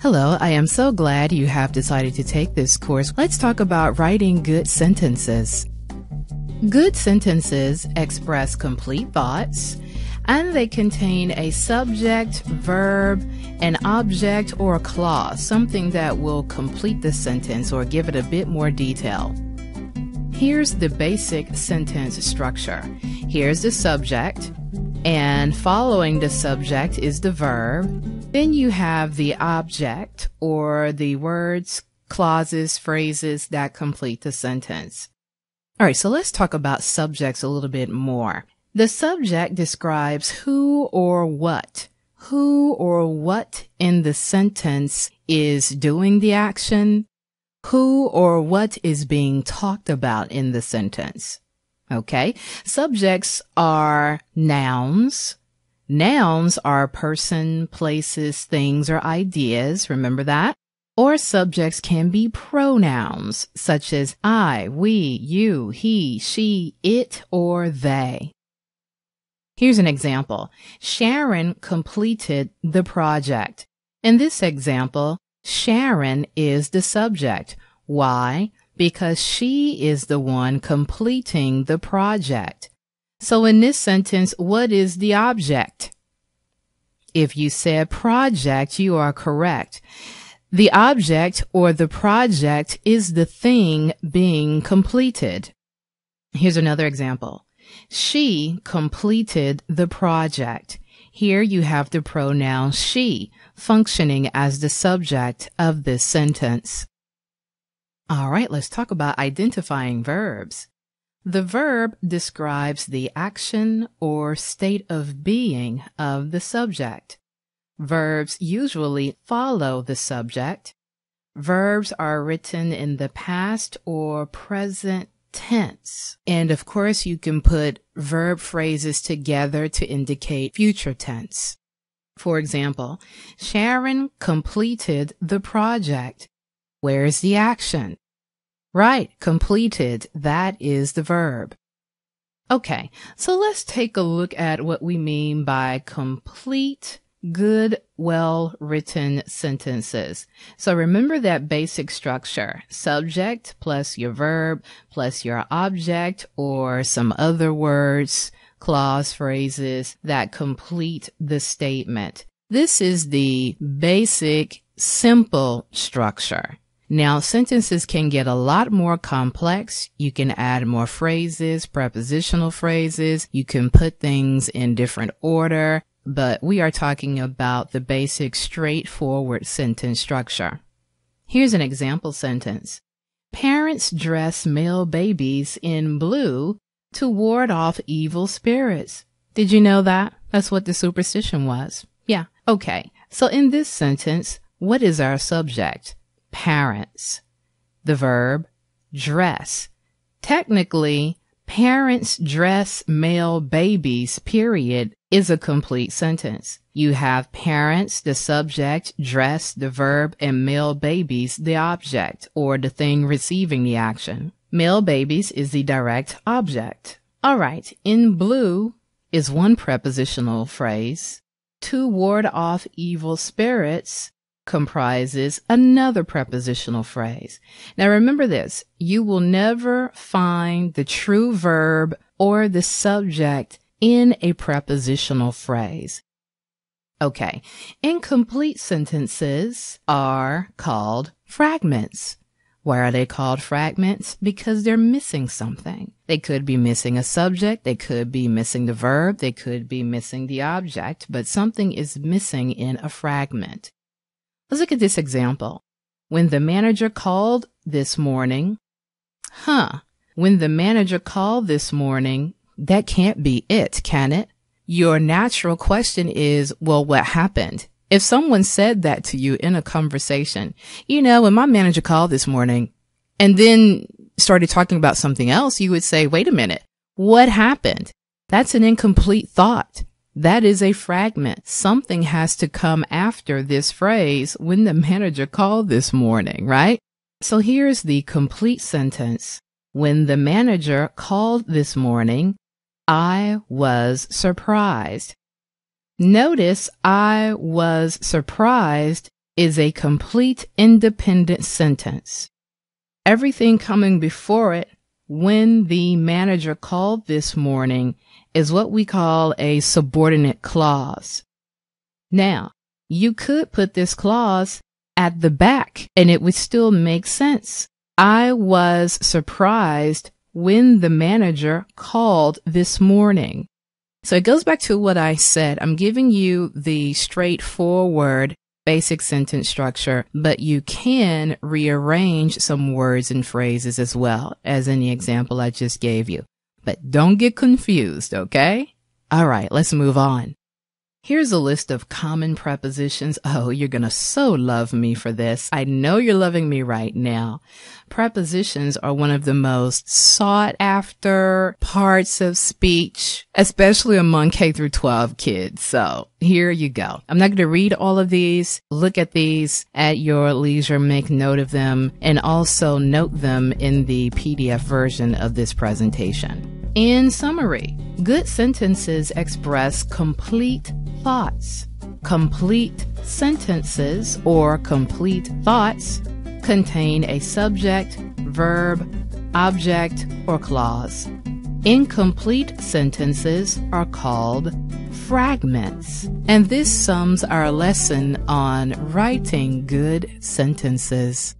Hello, I am so glad you have decided to take this course. Let's talk about writing good sentences. Good sentences express complete thoughts and they contain a subject, verb, an object, or a clause, something that will complete the sentence or give it a bit more detail. Here's the basic sentence structure. Here's the subject, and following the subject is the verb, then you have the object or the words, clauses, phrases that complete the sentence. All right, so let's talk about subjects a little bit more. The subject describes who or what, who or what in the sentence is doing the action, who or what is being talked about in the sentence. Okay. Subjects are nouns, Nouns are person, places, things, or ideas. Remember that? Or subjects can be pronouns, such as I, we, you, he, she, it, or they. Here's an example. Sharon completed the project. In this example, Sharon is the subject. Why? Because she is the one completing the project. So in this sentence, what is the object? If you said project, you are correct. The object or the project is the thing being completed. Here's another example. She completed the project. Here you have the pronoun she functioning as the subject of this sentence. All right, let's talk about identifying verbs. The verb describes the action or state of being of the subject. Verbs usually follow the subject. Verbs are written in the past or present tense. And of course, you can put verb phrases together to indicate future tense. For example, Sharon completed the project. Where's the action? Right, completed. That is the verb. Okay, so let's take a look at what we mean by complete good, well written sentences. So remember that basic structure subject plus your verb plus your object or some other words, clause phrases that complete the statement. This is the basic simple structure. Now, sentences can get a lot more complex. You can add more phrases, prepositional phrases. You can put things in different order, but we are talking about the basic straightforward sentence structure. Here's an example sentence. Parents dress male babies in blue to ward off evil spirits. Did you know that? That's what the superstition was. Yeah. Okay. So in this sentence, what is our subject? parents. The verb dress. Technically, parents dress male babies, period, is a complete sentence. You have parents, the subject, dress, the verb, and male babies, the object, or the thing receiving the action. Male babies is the direct object. All right, in blue is one prepositional phrase to ward off evil spirits comprises another prepositional phrase. Now remember this, you will never find the true verb or the subject in a prepositional phrase. Okay, incomplete sentences are called fragments. Why are they called fragments? Because they're missing something. They could be missing a subject, they could be missing the verb, they could be missing the object, but something is missing in a fragment. Let's look at this example. When the manager called this morning, huh, when the manager called this morning, that can't be it, can it? Your natural question is, well, what happened? If someone said that to you in a conversation, you know, when my manager called this morning and then started talking about something else, you would say, wait a minute, what happened? That's an incomplete thought. That is a fragment. Something has to come after this phrase when the manager called this morning, right? So here's the complete sentence. When the manager called this morning, I was surprised. Notice I was surprised is a complete independent sentence. Everything coming before it, when the manager called this morning, is what we call a subordinate clause. Now, you could put this clause at the back and it would still make sense. I was surprised when the manager called this morning. So it goes back to what I said. I'm giving you the straightforward basic sentence structure, but you can rearrange some words and phrases as well, as in the example I just gave you but don't get confused, okay? All right, let's move on. Here's a list of common prepositions. Oh, you're going to so love me for this. I know you're loving me right now. Prepositions are one of the most sought after parts of speech, especially among K through 12 kids. So here you go. I'm not going to read all of these. Look at these at your leisure. Make note of them and also note them in the PDF version of this presentation. In summary, good sentences express complete thoughts. Complete sentences or complete thoughts contain a subject, verb, object, or clause. Incomplete sentences are called fragments. And this sums our lesson on writing good sentences.